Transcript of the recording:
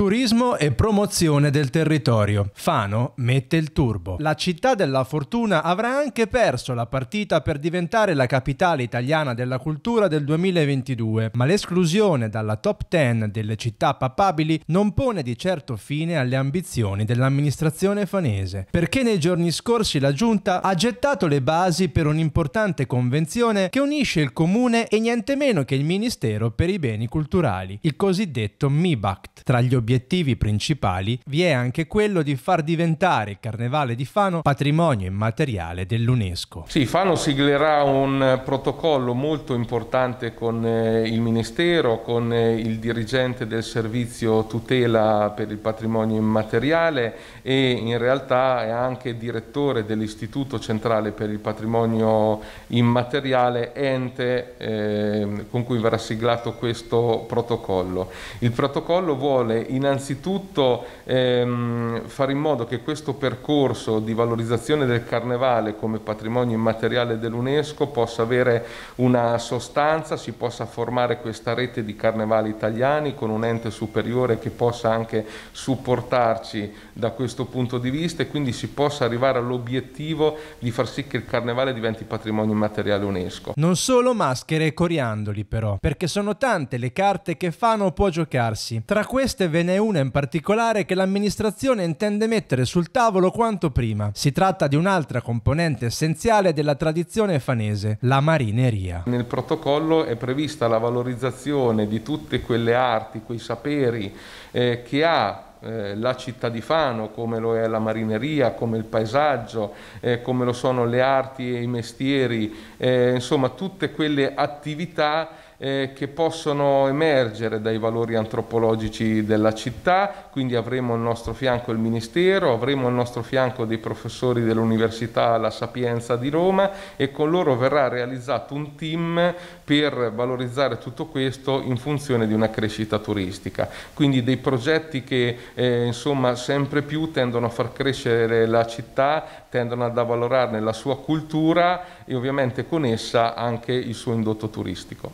Turismo e promozione del territorio. Fano mette il turbo. La città della fortuna avrà anche perso la partita per diventare la capitale italiana della cultura del 2022, ma l'esclusione dalla top 10 delle città papabili non pone di certo fine alle ambizioni dell'amministrazione fanese, perché nei giorni scorsi la giunta ha gettato le basi per un'importante convenzione che unisce il comune e niente meno che il Ministero per i beni culturali, il cosiddetto MIBACT, tra gli obiettivi obiettivi principali vi è anche quello di far diventare il Carnevale di Fano patrimonio immateriale dell'UNESCO. Sì, Fano siglerà un eh, protocollo molto importante con eh, il Ministero, con eh, il dirigente del servizio tutela per il patrimonio immateriale e in realtà è anche direttore dell'Istituto Centrale per il Patrimonio Immateriale, ente eh, con cui verrà siglato questo protocollo. Il protocollo vuole innanzitutto ehm, fare in modo che questo percorso di valorizzazione del carnevale come patrimonio immateriale dell'UNESCO possa avere una sostanza, si possa formare questa rete di carnevali italiani con un ente superiore che possa anche supportarci da questo punto di vista e quindi si possa arrivare all'obiettivo di far sì che il carnevale diventi patrimonio immateriale UNESCO. Non solo maschere e coriandoli però, perché sono tante le carte che Fano può giocarsi. Tra queste ve ve n'è una in particolare che l'amministrazione intende mettere sul tavolo quanto prima. Si tratta di un'altra componente essenziale della tradizione fanese, la marineria. Nel protocollo è prevista la valorizzazione di tutte quelle arti, quei saperi eh, che ha eh, la città di Fano, come lo è la marineria, come il paesaggio, eh, come lo sono le arti e i mestieri, eh, insomma tutte quelle attività eh, che possono emergere dai valori antropologici della città, quindi avremo al nostro fianco il Ministero, avremo al nostro fianco dei professori dell'Università La Sapienza di Roma e con loro verrà realizzato un team per valorizzare tutto questo in funzione di una crescita turistica. Quindi dei progetti che eh, insomma sempre più tendono a far crescere la città, tendono ad avvalorarne la sua cultura e ovviamente con essa anche il suo indotto turistico.